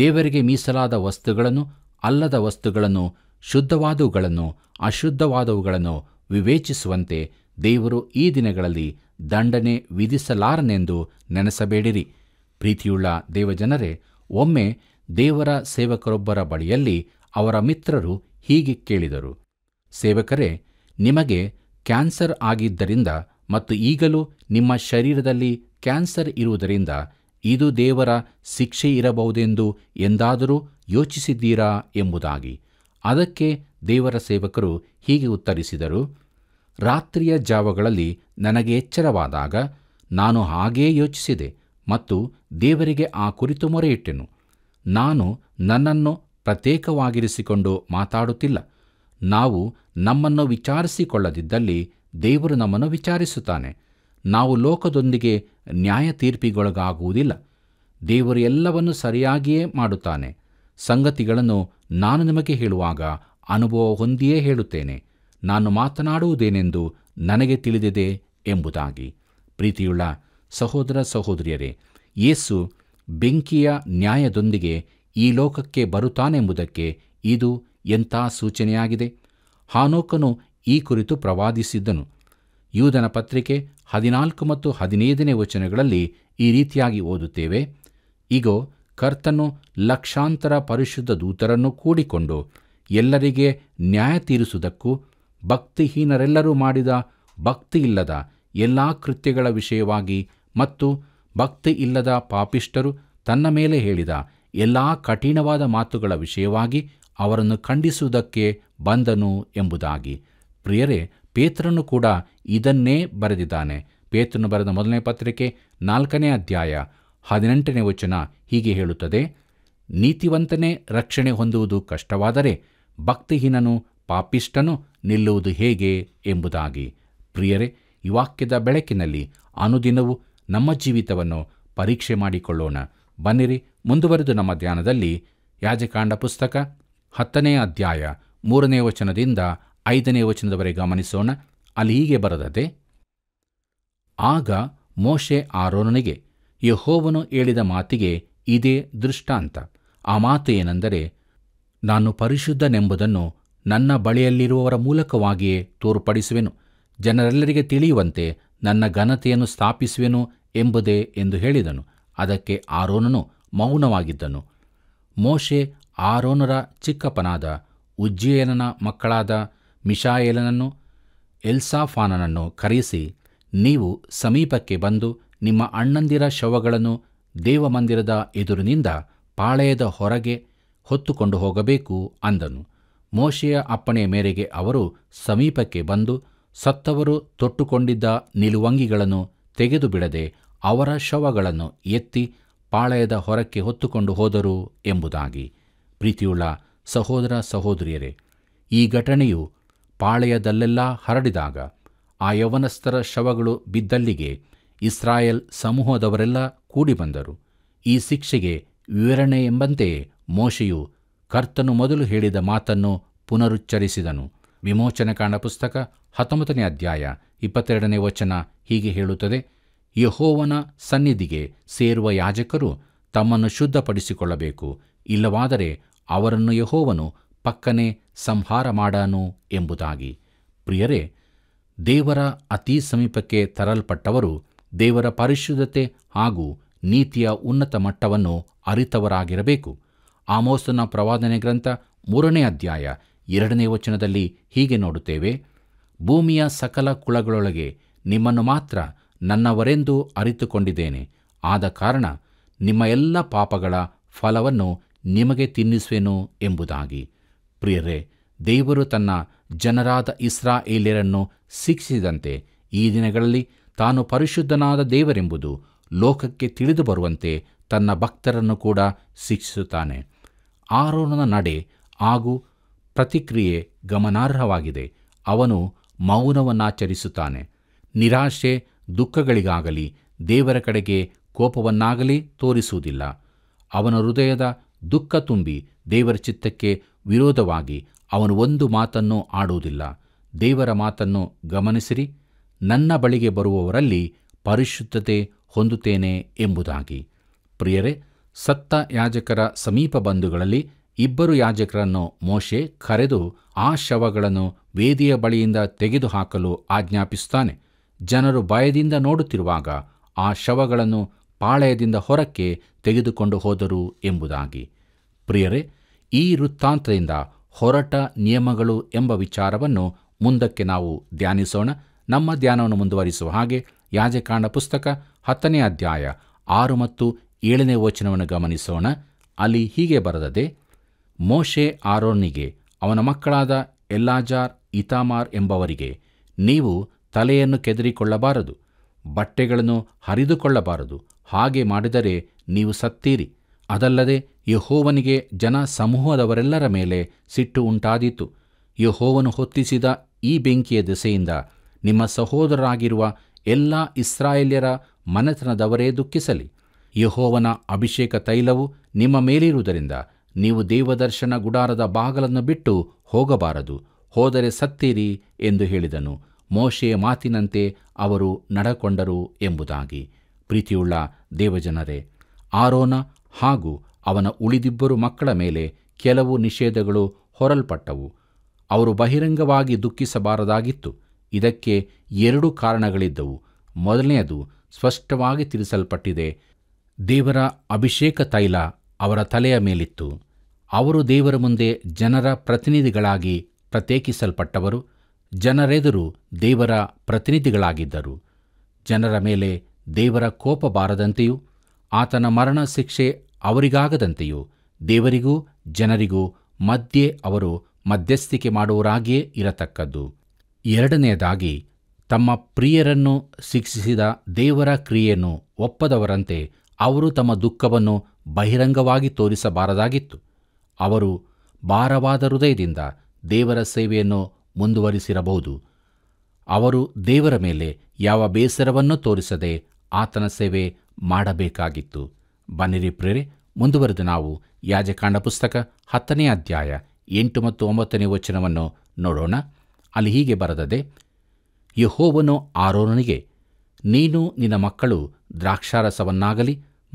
ದೇವರಿಗೆ ಮೀಸಲಾದ ವಸ್ತುಗಳನ್ನು ಅಲ್ಲದ ವಸ್ತುಗಳನ್ನು ಶುದ್ಧವಾದವುಗಳನ್ನು ಅಶುದ್ಧವಾದವುಗಳನ್ನು ವಿವೇಚಿಸುವಂತೆ ದೇವರು ಈ ದಿನಗಳಲ್ಲಿ ದಂಡನೆ ವಿಧಿಸಲಾರನೆಂದು ನೆನೆಸಬೇಡಿರಿ ಪ್ರೀತಿಯುಳ್ಳ ದೇವಜನರೇ ಒಮ್ಮೆ ದೇವರ ಸೇವಕರೊಬ್ಬರ ಬಳಿಯಲ್ಲಿ ಅವರ ಮಿತ್ರರು ಹೀಗೆ ಕೇಳಿದರು ಸೇವಕರೇ ನಿಮಗೆ ಕ್ಯಾನ್ಸರ್ ಆಗಿದ್ದರಿಂದ ಮತ್ತು ಈಗಲೂ ನಿಮ್ಮ ಶರೀರದಲ್ಲಿ ಕ್ಯಾನ್ಸರ್ ಇರುವುದರಿಂದ ಇದು ದೇವರ ಶಿಕ್ಷೆ ಇರಬಹುದೆಂದು ಎಂದಾದರೂ ಯೋಚಿಸಿದ್ದೀರಾ ಎಂಬುದಾಗಿ ಅದಕ್ಕೆ ದೇವರ ಸೇವಕರು ಹೀಗೆ ಉತ್ತರಿಸಿದರು ರಾತ್ರಿಯ ಜಾವಗಳಲ್ಲಿ ನನಗೆ ಎಚ್ಚರವಾದಾಗ ನಾನು ಹಾಗೇ ಯೋಚಿಸಿದೆ ಮತ್ತು ದೇವರಿಗೆ ಆ ಕುರಿತು ಮೊರೆಯಿಟ್ಟೆನು ನಾನು ನನ್ನನ್ನು ಪ್ರತ್ಯೇಕವಾಗಿರಿಸಿಕೊಂಡು ಮಾತಾಡುತ್ತಿಲ್ಲ ನಾವು ನಮ್ಮನ್ನು ವಿಚಾರಿಸಿಕೊಳ್ಳದಿದ್ದಲ್ಲಿ ದೇವರು ನಮ್ಮನ್ನು ವಿಚಾರಿಸುತ್ತಾನೆ ನಾವು ಲೋಕದೊಂದಿಗೆ ನ್ಯಾಯ ತೀರ್ಪಿಗೊಳಗಾಗುವುದಿಲ್ಲ ದೇವರು ಎಲ್ಲವನ್ನು ಸರಿಯಾಗಿಯೇ ಮಾಡುತ್ತಾನೆ ಸಂಗತಿಗಳನ್ನು ನಾನು ನಿಮಗೆ ಹೇಳುವಾಗ ಅನುಭವ ಹೊಂದಿಯೇ ಹೇಳುತ್ತೇನೆ ನಾನು ಮಾತನಾಡುವುದೇನೆಂದು ನನಗೆ ತಿಳಿದಿದೆ ಎಂಬುದಾಗಿ ಪ್ರೀತಿಯುಳ್ಳ ಸಹೋದರ ಸಹೋದರಿಯರೇ ಯೇಸು ಬೆಂಕಿಯ ನ್ಯಾಯದೊಂದಿಗೆ ಈ ಲೋಕಕ್ಕೆ ಬರುತ್ತಾನೆಂಬುದಕ್ಕೆ ಇದು ಎಂಥ ಸೂಚನೆಯಾಗಿದೆ ಹಾನೋಕನು ಈ ಕುರಿತು ಪ್ರವಾದಿಸಿದ್ದನು ಯೂದನ ಪತ್ರಿಕೆ ಹದಿನಾಲ್ಕು ಮತ್ತು ಹದಿನೈದನೇ ವಚನಗಳಲ್ಲಿ ಈ ರೀತಿಯಾಗಿ ಓದುತ್ತೇವೆ ಇಗೋ ಕರ್ತನು ಲಕ್ಷಾಂತರ ಪರಿಶುದ್ಧ ದೂತರನ್ನು ಕೂಡಿಕೊಂಡು ಎಲ್ಲರಿಗೆ ನ್ಯಾಯ ತೀರಿಸುವುದಕ್ಕೂ ಭಕ್ತಿಹೀನರೆಲ್ಲರೂ ಮಾಡಿದ ಭಕ್ತಿ ಇಲ್ಲದ ಎಲ್ಲ ಕೃತ್ಯಗಳ ವಿಷಯವಾಗಿ ಮತ್ತು ಭಕ್ತಿ ಇಲ್ಲದ ಪಾಪಿಷ್ಟರು ತನ್ನ ಮೇಲೆ ಹೇಳಿದ ಎಲ್ಲ ಕಠಿಣವಾದ ಮಾತುಗಳ ವಿಷಯವಾಗಿ ಅವರನ್ನು ಖಂಡಿಸುವುದಕ್ಕೆ ಬಂದನು ಎಂಬುದಾಗಿ ಪ್ರಿಯರೇ ಪೇತ್ರನು ಕೂಡ ಇದನ್ನೇ ಬರೆದಿದ್ದಾನೆ ಪೇತ್ರನು ಬರೆದ ಮೊದಲನೇ ಪತ್ರಿಕೆ ನಾಲ್ಕನೇ ಅಧ್ಯಾಯ ಹದಿನೆಂಟನೇ ವಚನ ಹೀಗೆ ಹೇಳುತ್ತದೆ ನೀತಿವಂತನೇ ರಕ್ಷಣೆ ಹೊಂದುವುದು ಕಷ್ಟವಾದರೆ ಭಕ್ತಿಹೀನನು ಪಾಪಿಷ್ಟನು ನಿಲ್ಲುವುದು ಹೇಗೆ ಎಂಬುದಾಗಿ ಪ್ರಿಯರೇ ಈ ವಾಕ್ಯದ ಬೆಳಕಿನಲ್ಲಿ ಅನುದಿನವೂ ನಮ್ಮ ಜೀವಿತವನ್ನು ಪರೀಕ್ಷೆ ಮಾಡಿಕೊಳ್ಳೋಣ ಬನ್ನಿರಿ ಮುಂದುವರೆದು ನಮ್ಮ ಧ್ಯಾನದಲ್ಲಿ ಯಾಜಕಾಂಡ ಪುಸ್ತಕ ಹತ್ತನೇ ಅಧ್ಯಾಯ ಮೂರನೇ ವಚನದಿಂದ ಐದನೇ ವಚನದವರೆಗೆ ಗಮನಿಸೋಣ ಅಲ್ಲಿ ಹೀಗೆ ಬರದದೆ ಆಗ ಮೋಶೆ ಆರೋನನಿಗೆ ಯಹೋವನು ಹೇಳಿದ ಮಾತಿಗೆ ಇದೇ ದೃಷ್ಟಾಂತ ಆ ಮಾತು ಏನೆಂದರೆ ನಾನು ಪರಿಶುದ್ಧನೆಂಬುದನ್ನು ನನ್ನ ಬಳಿಯಲ್ಲಿರುವವರ ಮೂಲಕವಾಗಿಯೇ ತೋರ್ಪಡಿಸುವೆನು ಜನರೆಲ್ಲರಿಗೆ ತಿಳಿಯುವಂತೆ ನನ್ನ ಘನತೆಯನ್ನು ಸ್ಥಾಪಿಸುವೆನು ಎಂಬುದೇ ಎಂದು ಹೇಳಿದನು ಅದಕ್ಕೆ ಆರೋನನು ಮೌನವಾಗಿದ್ದನು ಮೋಶೆ ಆರೋನರ ಚಿಕ್ಕಪ್ಪನಾದ ಉಜ್ಜೇಯನನ ಮಕ್ಕಳಾದ ಮಿಶಾಯೇಲನನ್ನು ಎಲ್ಸಾಫಾನನನ್ನು ಕರೆಯಿಸಿ ನೀವು ಸಮೀಪಕ್ಕೆ ಬಂದು ನಿಮ್ಮ ಅಣ್ಣಂದಿರ ಶವಗಳನ್ನು ದೇವಮಂದಿರದ ಎದುರಿನಿಂದ ಪಾಳೆಯದ ಹೊರಗೆ ಹೊತ್ತುಕೊಂಡು ಹೋಗಬೇಕು ಅಂದನು ಮೋಶೆಯ ಅಪ್ಪಣೆಯ ಮೇರೆಗೆ ಅವರು ಸಮೀಪಕ್ಕೆ ಬಂದು ಸತ್ತವರು ತೊಟ್ಟುಕೊಂಡಿದ್ದ ನಿಲುವಂಗಿಗಳನ್ನು ತೆಗೆದು ಬಿಡದೆ ಅವರ ಶವಗಳನ್ನು ಎತ್ತಿ ಪಾಳೆಯದ ಹೊರಕ್ಕೆ ಹೊತ್ತುಕೊಂಡು ಹೋದರು ಎಂಬುದಾಗಿ ಪ್ರೀತಿಯುಳ್ಳ ಸಹೋದರ ಸಹೋದರಿಯರೇ ಈ ಘಟನೆಯು ಪಾಳೆಯದಲ್ಲೆಲ್ಲಾ ಹರಡಿದಾಗ ಆ ಯವನಸ್ಥರ ಶವಗಳು ಬಿದ್ದಲ್ಲಿಗೆ ಇಸ್ರಾಯೇಲ್ ಸಮೂಹದವರೆಲ್ಲ ಕೂಡಿ ಬಂದರು ಈ ಶಿಕ್ಷೆಗೆ ವಿವರಣೆ ಎಂಬಂತೆ ಮೋಶೆಯು ಕರ್ತನು ಮೊದಲು ಹೇಳಿದ ಮಾತನ್ನು ಪುನರುಚ್ಚರಿಸಿದನು ವಿಮೋಚನಕಾಂಡ ಪುಸ್ತಕ ಹತ್ತೊಂಬತ್ತನೇ ಅಧ್ಯಾಯ ಇಪ್ಪತ್ತೆರಡನೇ ವಚನ ಹೀಗೆ ಹೇಳುತ್ತದೆ ಯಹೋವನ ಸನ್ನಿಧಿಗೆ ಸೇರುವ ಯಾಜಕರು ತಮ್ಮನ್ನು ಶುದ್ಧಪಡಿಸಿಕೊಳ್ಳಬೇಕು ಇಲ್ಲವಾದರೆ ಅವರನ್ನು ಯಹೋವನು ಪಕ್ಕನೆ ಸಂಹಾರ ಮಾಡಾನು ಎಂಬುದಾಗಿ ಪ್ರಿಯರೇ ದೇವರ ಅತೀ ಸಮೀಪಕ್ಕೆ ತರಲ್ಪಟ್ಟವರು ದೇವರ ಪರಿಶುದ್ಧತೆ ಹಾಗೂ ನೀತಿಯ ಉನ್ನತ ಮಟ್ಟವನ್ನು ಅರಿತವರಾಗಿರಬೇಕು ಆಮೋಸನ ಪ್ರವಾದನೆ ಗ್ರಂಥ ಮೂರನೇ ಅಧ್ಯಾಯ ಎರಡನೇ ವಚನದಲ್ಲಿ ಹೀಗೆ ನೋಡುತ್ತೇವೆ ಭೂಮಿಯ ಸಕಲ ಕುಳಗಳೊಳಗೆ ನಿಮ್ಮನ್ನು ಮಾತ್ರ ನನ್ನವರೆಂದು ಅರಿತುಕೊಂಡಿದ್ದೇನೆ ಆದ ಕಾರಣ ನಿಮ್ಮ ಎಲ್ಲ ಪಾಪಗಳ ಫಲವನ್ನು ನಿಮಗೆ ತಿನ್ನಿಸುವೆನು ಎಂಬುದಾಗಿ ಪ್ರಿಯರೇ ದೇವರು ತನ್ನ ಜನರಾದ ಇಸ್ರಾ ಏಲಿಯರನ್ನು ಶಿಕ್ಷಿಸಿದಂತೆ ಈ ದಿನಗಳಲ್ಲಿ ತಾನು ಪರಿಶುದ್ಧನಾದ ದೇವರೆಂಬುದು ಲೋಕಕ್ಕೆ ತಿಳಿದು ಬರುವಂತೆ ತನ್ನ ಭಕ್ತರನ್ನು ಕೂಡ ಶಿಕ್ಷಿಸುತ್ತಾನೆ ಆರೋನನ ನಡೆ ಹಾಗೂ ಪ್ರತಿಕ್ರಿಯೆ ಗಮನಾರ್ಹವಾಗಿದೆ ಅವನು ಮೌನವನ್ನಾಚರಿಸುತ್ತಾನೆ ನಿರಾಶೆ ದುಃಖಗಳಿಗಾಗಲಿ ದೇವರ ಕಡೆಗೆ ಕೋಪವನ್ನಾಗಲಿ ತೋರಿಸುವುದಿಲ್ಲ ಅವನ ಹೃದಯದ ದುಃಖ ತುಂಬಿ ದೇವರ ಚಿತ್ತಕ್ಕೆ ವಿರೋಧವಾಗಿ ಅವನು ಒಂದು ಮಾತನ್ನು ಆಡುವುದಿಲ್ಲ ದೇವರ ಮಾತನ್ನು ಗಮನಿಸಿರಿ ನನ್ನ ಬಳಿಗೆ ಬರುವವರಲ್ಲಿ ಪರಿಶುದ್ಧತೆ ಹೊಂದುತ್ತೇನೆ ಎಂಬುದಾಗಿ ಪ್ರಿಯರೇ ಸತ್ತ ಯಾಜಕರ ಸಮೀಪ ಬಂಧುಗಳಲ್ಲಿ ಇಬ್ಬರು ಯಾಜಕರನ್ನು ಮೋಶೆ ಕರೆದು ಆ ಶವಗಳನ್ನು ವೇದಿಯ ಬಳಿಯಿಂದ ತೆಗೆದುಹಾಕಲು ಆಜ್ಞಾಪಿಸುತ್ತಾನೆ ಜನರು ಭಯದಿಂದ ನೋಡುತ್ತಿರುವಾಗ ಆ ಶವಗಳನ್ನು ಪಾಳಯದಿಂದ ಹೊರಕ್ಕೆ ತೆಗೆದುಕೊಂಡು ಹೋದರು ಎಂಬುದಾಗಿ ಪ್ರಿಯರೇ ಈ ವೃತ್ತಾಂತದಿಂದ ಹೊರಟ ನಿಯಮಗಳು ಎಂಬ ವಿಚಾರವನ್ನು ಮುಂದಕ್ಕೆ ನಾವು ಧ್ಯಾನಿಸೋಣ ನಮ್ಮ ಧ್ಯಾನವನ್ನು ಮುಂದುವರಿಸುವ ಹಾಗೆ ಯಾಜಕಾಂಡ ಪುಸ್ತಕ ಹತ್ತನೇ ಅಧ್ಯಾಯ ಆರು ಮತ್ತು ಏಳನೇ ವಚನವನ್ನು ಗಮನಿಸೋಣ ಅಲ್ಲಿ ಹೀಗೆ ಬರದದೆ ಮೋಶೆ ಆರೋನಿಗೆ ಅವನ ಮಕ್ಕಳಾದ ಎಲ್ಲಾಜಾರ್ ಇತಾಮಾರ್ ಎಂಬವರಿಗೆ ನೀವು ತಲೆಯನ್ನು ಕೆದರಿಕೊಳ್ಳಬಾರದು ಬಟ್ಟೆಗಳನ್ನು ಹರಿದುಕೊಳ್ಳಬಾರದು ಹಾಗೆ ಮಾಡಿದರೆ ನೀವು ಸತ್ತೀರಿ ಅದಲ್ಲದೆ ಯಹೋವನಿಗೆ ಜನ ಸಮೂಹದವರೆಲ್ಲರ ಮೇಲೆ ಸಿಟ್ಟು ಉಂಟಾದೀತು ಯಹೋವನು ಹೊತ್ತಿಸಿದ ಈ ಬೆಂಕಿಯ ದೆಸೆಯಿಂದ ನಿಮ್ಮ ಸಹೋದರರಾಗಿರುವ ಎಲ್ಲ ಇಸ್ರಾಯೇಲ್ಯರ ಮನೆತನದವರೇ ದುಃಖಿಸಲಿ ಯಹೋವನ ಅಭಿಷೇಕ ತೈಲವು ನಿಮ್ಮ ಮೇಲಿರುವುದರಿಂದ ನೀವು ದೇವದರ್ಶನ ಗುಡಾರದ ಬಾಗಲನ್ನು ಬಿಟ್ಟು ಹೋಗಬಾರದು ಹೋದರೆ ಸತ್ತೀರಿ ಎಂದು ಹೇಳಿದನು ಮೋಶೆಯ ಮಾತಿನಂತೆ ಅವರು ನಡಕೊಂಡರು ಎಂಬುದಾಗಿ ಪ್ರೀತಿಯುಳ್ಳ ದೇವಜನರೇ ಆರೋನ ಹಾಗೂ ಅವನ ಉಳಿದಿಬ್ಬರು ಮಕ್ಕಳ ಮೇಲೆ ಕೆಲವು ನಿಷೇಧಗಳು ಹೊರಲ್ಪಟ್ಟವು ಅವರು ಬಹಿರಂಗವಾಗಿ ದುಃಖಿಸಬಾರದಾಗಿತ್ತು ಇದಕ್ಕೆ ಎರಡು ಕಾರಣಗಳಿದ್ದವು ಮೊದಲನೆಯದು ಸ್ಪಷ್ಟವಾಗಿ ತಿಳಿಸಲ್ಪಟ್ಟಿದೆ ದೇವರ ಅಭಿಷೇಕ ತೈಲ ಅವರ ತಲೆಯ ಮೇಲಿತ್ತು ಅವರು ದೇವರ ಮುಂದೆ ಜನರ ಪ್ರತಿನಿಧಿಗಳಾಗಿ ಪ್ರತ್ಯೇಕಿಸಲ್ಪಟ್ಟವರು ಜನರೆದುರು ದೇವರ ಪ್ರತಿನಿಧಿಗಳಾಗಿದ್ದರು ಜನರ ಮೇಲೆ ದೇವರ ಕೋಪ ಬಾರದಂತೆಯೂ ಆತನ ಮರಣ ಶಿಕ್ಷೆ ಅವರಿಗಾಗದಂತೆಯೂ ದೇವರಿಗೂ ಜನರಿಗೂ ಮಧ್ಯೆ ಅವರು ಮಧ್ಯಸ್ಥಿಕೆ ಮಾಡುವರಾಗಿಯೇ ಇರತಕ್ಕದ್ದು ಎರಡನೆಯದಾಗಿ ತಮ್ಮ ಪ್ರಿಯರನ್ನು ಶಿಕ್ಷಿಸಿದ ದೇವರ ಕ್ರಿಯೆಯನ್ನು ಒಪ್ಪದವರಂತೆ ಅವರು ತಮ್ಮ ದುಃಖವನ್ನು ಬಹಿರಂಗವಾಗಿ ತೋರಿಸಬಾರದಾಗಿತ್ತು ಅವರು ಭಾರವಾದ ಹೃದಯದಿಂದ ದೇವರ ಸೇವೆಯನ್ನು ಮುಂದುವರಿಸಿರಬಹುದು ಅವರು ದೇವರ ಮೇಲೆ ಯಾವ ಬೇಸರವನ್ನು ತೋರಿಸದೆ ಆತನ ಸೇವೆ ಮಾಡಬೇಕಾಗಿತ್ತು ಬನ್ನಿರಿ ಪ್ರೇರೆ ಮುಂದುವರೆದು ನಾವು ಯಾಜಕಾಂಡ ಪುಸ್ತಕ ಹತ್ತನೇ ಅಧ್ಯಾಯ ಎಂಟು ಮತ್ತು ಒಂಬತ್ತನೇ ವಚನವನ್ನು ನೋಡೋಣ ಅಲ್ಲಿ ಹೀಗೆ ಬರದದೆ ಯಹೋವನು ಆರೋನನಿಗೆ ನೀನು ನಿನ್ನ ಮಕ್ಕಳು ದ್ರಾಕ್ಷಾರಸವನ್ನಾಗಲಿ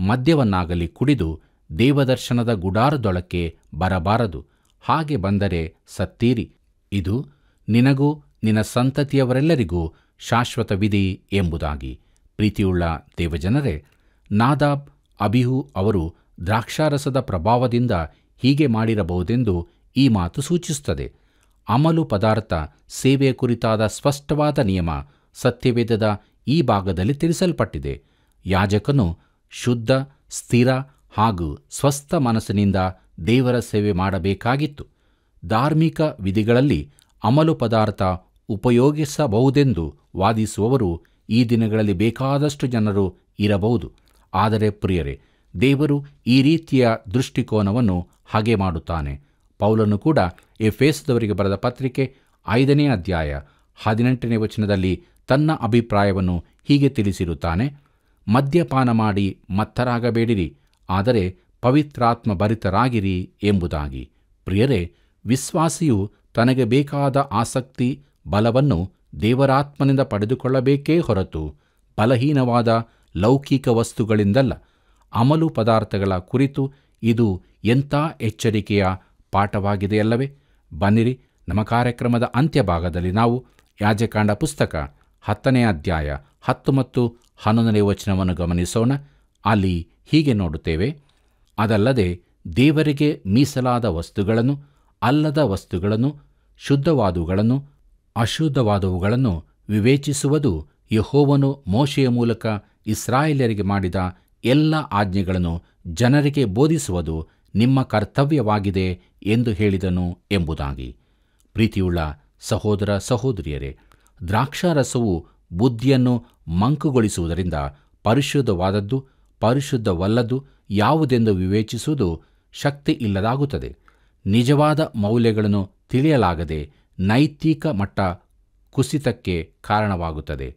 ಮದ್ಯವನ್ನಾಗಲಿ ಕುಡಿದು ದೇವದರ್ಶನದ ಗುಡಾರದೊಳಕ್ಕೆ ಬರಬಾರದು ಹಾಗೆ ಬಂದರೆ ಸತ್ತೀರಿ ಇದು ನಿನಗೂ ನಿನ್ನ ಸಂತತಿಯವರೆಲ್ಲರಿಗೂ ಶಾಶ್ವತ ವಿಧಿ ಎಂಬುದಾಗಿ ಪ್ರೀತಿಯುಳ್ಳ ದೇವಜನರೇ ನಾದಾಬ್ ಅಬಿಹು ಅವರು ದ್ರಾಕ್ಷಾರಸದ ಪ್ರಭಾವದಿಂದ ಹೀಗೆ ಮಾಡಿರಬಹುದೆಂದು ಈ ಮಾತು ಸೂಚಿಸುತ್ತದೆ ಅಮಲು ಪದಾರ್ಥ ಸೇವೆಯ ಕುರಿತಾದ ಸ್ಪಷ್ಟವಾದ ನಿಯಮ ಸತ್ಯವೇದದ ಈ ಭಾಗದಲ್ಲಿ ತಿಳಿಸಲ್ಪಟ್ಟಿದೆ ಯಾಜಕನು ಶುದ್ಧ ಸ್ಥಿರ ಹಾಗೂ ಸ್ವಸ್ಥ ಮನಸ್ಸಿನಿಂದ ದೇವರ ಸೇವೆ ಮಾಡಬೇಕಾಗಿತ್ತು ಧಾರ್ಮಿಕ ವಿಧಿಗಳಲ್ಲಿ ಅಮಲು ಪದಾರ್ಥ ಉಪಯೋಗಿಸಬಹುದೆಂದು ವಾದಿಸುವವರು ಈ ದಿನಗಳಲ್ಲಿ ಬೇಕಾದಷ್ಟು ಜನರು ಇರಬಹುದು ಆದರೆ ಪ್ರಿಯರೇ ದೇವರು ಈ ರೀತಿಯ ದೃಷ್ಟಿಕೋನವನ್ನು ಹಾಗೆ ಮಾಡುತ್ತಾನೆ ಪೌಲನ್ನು ಕೂಡ ಎ ಫೇಸ್ದವರಿಗೆ ಬರೆದ ಪತ್ರಿಕೆ ಐದನೇ ಅಧ್ಯಾಯ ಹದಿನೆಂಟನೇ ವಚನದಲ್ಲಿ ತನ್ನ ಅಭಿಪ್ರಾಯವನ್ನು ಹೀಗೆ ತಿಳಿಸಿರುತ್ತಾನೆ ಮದ್ಯಪಾನ ಮಾಡಿ ಮತ್ತರಾಗಬೇಡಿರಿ ಆದರೆ ಪವಿತ್ರಾತ್ಮ ಭರಿತರಾಗಿರಿ ಎಂಬುದಾಗಿ ಪ್ರಿಯರೇ ವಿಶ್ವಾಸಿಯು ತನಗೆ ಬೇಕಾದ ಆಸಕ್ತಿ ಬಲವನ್ನು ದೇವರಾತ್ಮನಿಂದ ಪಡೆದುಕೊಳ್ಳಬೇಕೇ ಹೊರತು ಬಲಹೀನವಾದ ಲೌಕಿಕ ವಸ್ತುಗಳಿಂದಲ್ಲ ಅಮಲು ಪದಾರ್ಥಗಳ ಕುರಿತು ಇದು ಎಂಥ ಎಚ್ಚರಿಕೆಯ ಪಾಠವಾಗಿದೆಯಲ್ಲವೇ ಬನ್ನಿರಿ ನಮ್ಮ ಕಾರ್ಯಕ್ರಮದ ಅಂತ್ಯಭಾಗದಲ್ಲಿ ನಾವು ಯಾಜಕಾಂಡ ಪುಸ್ತಕ ಹತ್ತನೇ ಅಧ್ಯಾಯ ಹತ್ತು ಮತ್ತು ಹನ್ನೊಂದನೇ ವಚನವನ್ನು ಗಮನಿಸೋಣ ಅಲ್ಲಿ ಹೀಗೆ ನೋಡುತ್ತೇವೆ ಅದಲ್ಲದೆ ದೇವರಿಗೆ ಮೀಸಲಾದ ವಸ್ತುಗಳನ್ನು ಅಲ್ಲದ ವಸ್ತುಗಳನ್ನು ಶುದ್ಧವಾದವುಗಳನ್ನು ಅಶುದ್ಧವಾದವುಗಳನ್ನು ವಿವೇಚಿಸುವುದು ಯಹೋವನು ಮೋಶೆಯ ಮೂಲಕ ಇಸ್ರಾಯೇಲರಿಗೆ ಮಾಡಿದ ಎಲ್ಲ ಆಜ್ಞೆಗಳನ್ನು ಜನರಿಗೆ ಬೋಧಿಸುವುದು ನಿಮ್ಮ ಕರ್ತವ್ಯವಾಗಿದೆ ಎಂದು ಹೇಳಿದನು ಎಂಬುದಾಗಿ ಪ್ರೀತಿಯುಳ್ಳ ಸಹೋದರ ಸಹೋದರಿಯರೇ ದ್ರಾಕ್ಷಾರಸವು ಬುದ್ಧಿಯನ್ನು ಮಂಕುಗೊಳಿಸುವುದರಿಂದ ಪರಿಶುದ್ಧವಾದದ್ದು ಪರಿಶುದ್ಧವಲ್ಲದ್ದು ಯಾವುದೆಂದು ವಿವೇಚಿಸುವುದು ಶಕ್ತಿ ಇಲ್ಲದಾಗುತ್ತದೆ ನಿಜವಾದ ಮೌಲ್ಯಗಳನ್ನು ತಿಳಿಯಲಾಗದೆ ನೈತಿಕ ಮಟ್ಟ ಕುಸಿತಕ್ಕೆ ಕಾರಣವಾಗುತ್ತದೆ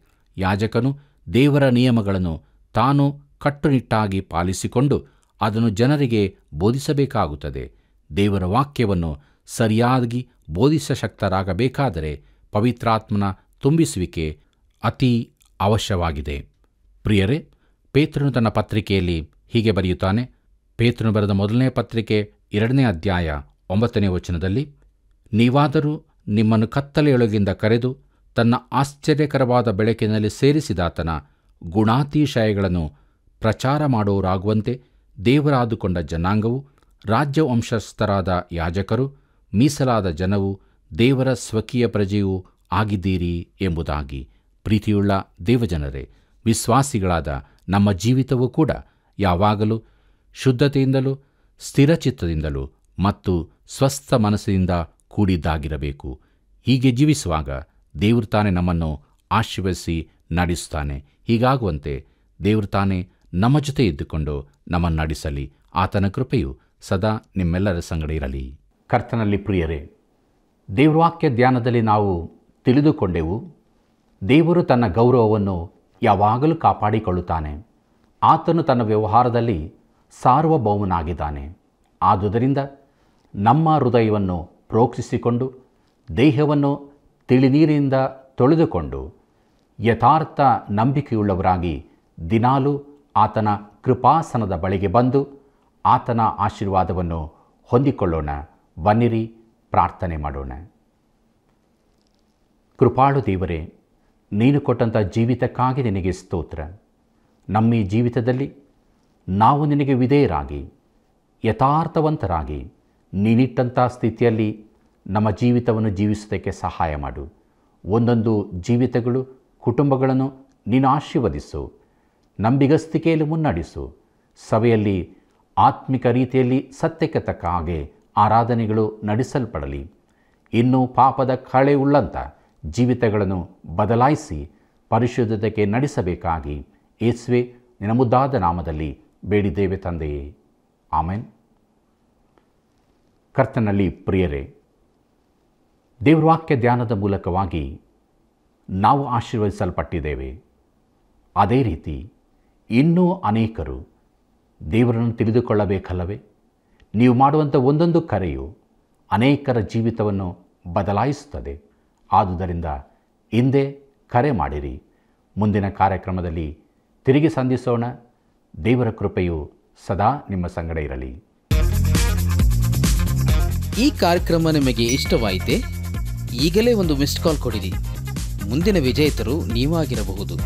ಯಾಜಕನು ದೇವರ ನಿಯಮಗಳನ್ನು ತಾನು ಕಟ್ಟುನಿಟ್ಟಾಗಿ ಪಾಲಿಸಿಕೊಂಡು ಅದನ್ನು ಜನರಿಗೆ ಬೋಧಿಸಬೇಕಾಗುತ್ತದೆ ದೇವರ ವಾಕ್ಯವನ್ನು ಸರಿಯಾಗಿ ಬೋಧಿಸಶಕ್ತರಾಗಬೇಕಾದರೆ ಪವಿತ್ರಾತ್ಮನ ತುಂಬಿಸುವಿಕೆ ಅತಿ ಅವಶ್ಯವಾಗಿದೆ ಪ್ರಿಯರೇ ಪೇತ್ರನು ತನ್ನ ಪತ್ರಿಕೆಯಲ್ಲಿ ಹೀಗೆ ಬರೆಯುತ್ತಾನೆ ಪೇತ್ರನು ಬರೆದ ಮೊದಲನೇ ಪತ್ರಿಕೆ ಎರಡನೇ ಅಧ್ಯಾಯ ಒಂಬತ್ತನೇ ವಚನದಲ್ಲಿ ನೀವಾದರೂ ನಿಮ್ಮನ್ನು ಕತ್ತಲೆಯೊಳಗಿಂದ ಕರೆದು ತನ್ನ ಆಶ್ಚರ್ಯಕರವಾದ ಬೆಳಕಿನಲ್ಲಿ ಸೇರಿಸಿದಾತನ ಗುಣಾತಿಶಯಗಳನ್ನು ಪ್ರಚಾರ ಮಾಡುವವರಾಗುವಂತೆ ದೇವರಾದುಕೊಂಡ ಜನಾಂಗವು ರಾಜ್ಯವಂಶಸ್ಥರಾದ ಯಾಜಕರು ಮೀಸಲಾದ ಜನವು ದೇವರ ಸ್ವಕೀಯ ಪ್ರಜೆಯೂ ಆಗಿದ್ದೀರಿ ಎಂಬುದಾಗಿ ಪ್ರೀತಿಯುಳ್ಳ ದೇವಜನರೇ ವಿಶ್ವಾಸಿಗಳಾದ ನಮ್ಮ ಜೀವಿತವೂ ಕೂಡ ಯಾವಾಗಲೂ ಶುದ್ಧತೆಯಿಂದಲೂ ಸ್ಥಿರಚಿತ್ತದಿಂದಲೂ ಮತ್ತು ಸ್ವಸ್ಥ ಮನಸ್ಸಿನಿಂದ ಕೂಡಿದ್ದಾಗಿರಬೇಕು ಹೀಗೆ ಜೀವಿಸುವಾಗ ದೇವರು ತಾನೇ ನಮ್ಮನ್ನು ಆಶೀರ್ವಸಿ ನಡೆಸುತ್ತಾನೆ ಹೀಗಾಗುವಂತೆ ದೇವರು ತಾನೇ ನಮ್ಮ ಜೊತೆ ಇದ್ದುಕೊಂಡು ನಮ್ಮನ್ನಡಿಸಲಿ ಆತನ ಕೃಪೆಯು ಸದಾ ನಿಮ್ಮೆಲ್ಲರ ಸಂಗಡ ಇರಲಿ ಕರ್ತನಲ್ಲಿ ಪ್ರಿಯರೇ ದೇವ್ರವಾಕ್ಯ ಧ್ಯಾನದಲ್ಲಿ ನಾವು ತಿಳಿದುಕೊಂಡೆವು ದೇವರು ತನ್ನ ಗೌರವವನ್ನು ಯಾವಾಗಲೂ ಕಾಪಾಡಿಕೊಳ್ಳುತ್ತಾನೆ ಆತನು ತನ್ನ ವ್ಯವಹಾರದಲ್ಲಿ ಸಾರ್ವಭೌಮನಾಗಿದ್ದಾನೆ ಆದುದರಿಂದ ನಮ್ಮ ಹೃದಯವನ್ನು ಪ್ರೋಕ್ಷಿಸಿಕೊಂಡು ದೇಹವನ್ನು ತಿಳಿನೀರಿನಿಂದ ತೊಳೆದುಕೊಂಡು ಯಥಾರ್ಥ ನಂಬಿಕೆಯುಳ್ಳವರಾಗಿ ದಿನಾಲೂ ಆತನ ಕೃಪಾಸನದ ಬಳಿಗೆ ಬಂದು ಆತನ ಆಶೀರ್ವಾದವನ್ನು ಹೊಂದಿಕೊಳ್ಳೋಣ ಬನ್ನಿರಿ ಪ್ರಾರ್ಥನೆ ಮಾಡೋಣ ಕೃಪಾಳು ದೇವರೇ ನೀನು ಕೊಟ್ಟಂಥ ಜೀವಿತಕ್ಕಾಗಿ ನಿನಗೆ ಸ್ತೋತ್ರ ನಮ್ಮ ಈ ಜೀವಿತದಲ್ಲಿ ನಾವು ನಿನಗೆ ವಿಧೇಯರಾಗಿ ಯಥಾರ್ಥವಂತರಾಗಿ ನೀನಿಟ್ಟಂಥ ಸ್ಥಿತಿಯಲ್ಲಿ ನಮ್ಮ ಜೀವಿತವನ್ನು ಜೀವಿಸೋದಕ್ಕೆ ಸಹಾಯ ಮಾಡು ಒಂದೊಂದು ಜೀವಿತಗಳು ಕುಟುಂಬಗಳನ್ನು ನೀನು ಆಶೀರ್ವದಿಸು ನಂಬಿಗಸ್ತಿಕೆಯಲ್ಲಿ ಮುನ್ನಡೆಸು ಸಭೆಯಲ್ಲಿ ಆತ್ಮಿಕ ರೀತಿಯಲ್ಲಿ ಸತ್ಯಕ್ಕೆ ತಕ್ಕ ಹಾಗೆ ಆರಾಧನೆಗಳು ನಡೆಸಲ್ಪಡಲಿ ಇನ್ನೂ ಪಾಪದ ಕಳೆ ಉಳ್ಳಂಥ ಜೀವಿತಗಳನ್ನು ಬದಲಾಯಿಸಿ ಪರಿಶುದ್ಧತೆಗೆ ನಡೆಸಬೇಕಾಗಿ ಏಸ್ವೆ ನಿನಮುದ್ದಾದ ನಾಮದಲ್ಲಿ ಬೇಡಿದ್ದೇವೆ ತಂದೆಯೇ ಆಮೇನ್ ಕರ್ತನಲ್ಲಿ ಪ್ರಿಯರೇ ದೇವ್ರವಾಕ್ಯ ಧ್ಯಾನದ ಮೂಲಕವಾಗಿ ನಾವು ಆಶೀರ್ವದಿಸಲ್ಪಟ್ಟಿದ್ದೇವೆ ಅದೇ ರೀತಿ ಇನ್ನೂ ಅನೇಕರು ದೇವರನ್ನು ತಿಳಿದುಕೊಳ್ಳಬೇಕಲ್ಲವೇ ನೀವು ಮಾಡುವಂಥ ಒಂದೊಂದು ಕರೆಯು ಅನೇಕರ ಜೀವಿತವನ್ನು ಬದಲಾಯಿಸುತ್ತದೆ ಆದುದರಿಂದ ಹಿಂದೆ ಕರೆ ಮಾಡಿರಿ ಮುಂದಿನ ಕಾರ್ಯಕ್ರಮದಲ್ಲಿ ತಿರುಗಿ ಸಂಧಿಸೋಣ ದೇವರ ಕೃಪೆಯು ಸದಾ ನಿಮ್ಮ ಸಂಗಡ ಇರಲಿ ಈ ಕಾರ್ಯಕ್ರಮ ನಿಮಗೆ ಇಷ್ಟವಾಯಿತೆ ಈಗಲೇ ಒಂದು ಮಿಸ್ಡ್ ಕಾಲ್ ಕೊಡಿರಿ ಮುಂದಿನ ವಿಜೇತರು ನೀವಾಗಿರಬಹುದು